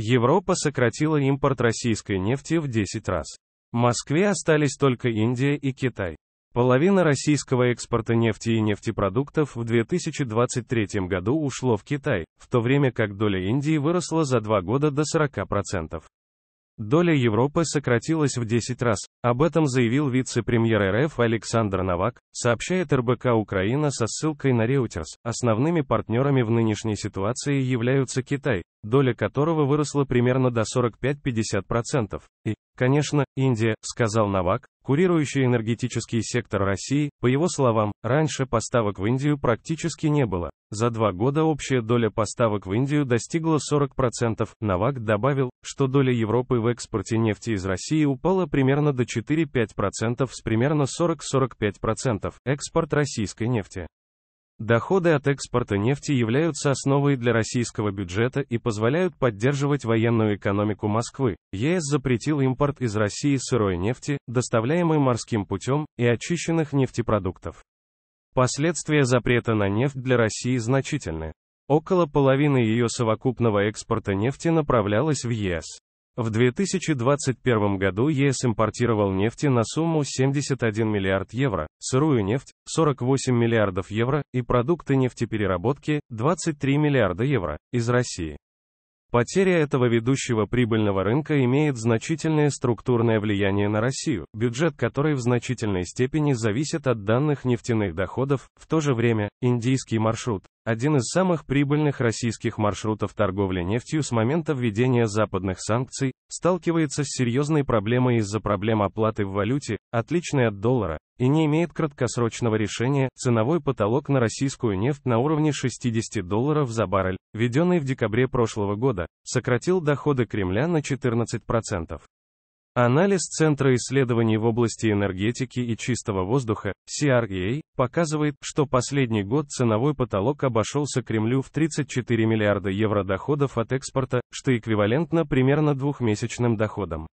Европа сократила импорт российской нефти в 10 раз. Москве остались только Индия и Китай. Половина российского экспорта нефти и нефтепродуктов в 2023 году ушло в Китай, в то время как доля Индии выросла за два года до 40%. Доля Европы сократилась в 10 раз. Об этом заявил вице-премьер РФ Александр Новак, сообщает РБК Украина со ссылкой на Reuters. Основными партнерами в нынешней ситуации являются Китай, доля которого выросла примерно до 45-50%, и, конечно, Индия, сказал Новак, курирующий энергетический сектор России, по его словам, раньше поставок в Индию практически не было. За два года общая доля поставок в Индию достигла 40%. Навак добавил, что доля Европы в экспорте нефти из России упала примерно до 4-5% с примерно 40-45%. Экспорт российской нефти Доходы от экспорта нефти являются основой для российского бюджета и позволяют поддерживать военную экономику Москвы. ЕС запретил импорт из России сырой нефти, доставляемой морским путем, и очищенных нефтепродуктов. Последствия запрета на нефть для России значительны. Около половины ее совокупного экспорта нефти направлялась в ЕС. В 2021 году ЕС импортировал нефти на сумму 71 миллиард евро, сырую нефть – 48 миллиардов евро и продукты нефтепереработки – 23 миллиарда евро из России. Потеря этого ведущего прибыльного рынка имеет значительное структурное влияние на Россию, бюджет которой в значительной степени зависит от данных нефтяных доходов. В то же время, индийский маршрут – один из самых прибыльных российских маршрутов торговли нефтью с момента введения западных санкций, сталкивается с серьезной проблемой из-за проблем оплаты в валюте, отличной от доллара, и не имеет краткосрочного решения, ценовой потолок на российскую нефть на уровне 60 долларов за баррель, введенный в декабре прошлого года, сократил доходы Кремля на 14%. Анализ Центра исследований в области энергетики и чистого воздуха, CREA, показывает, что последний год ценовой потолок обошелся Кремлю в 34 миллиарда евро доходов от экспорта, что эквивалентно примерно двухмесячным доходам.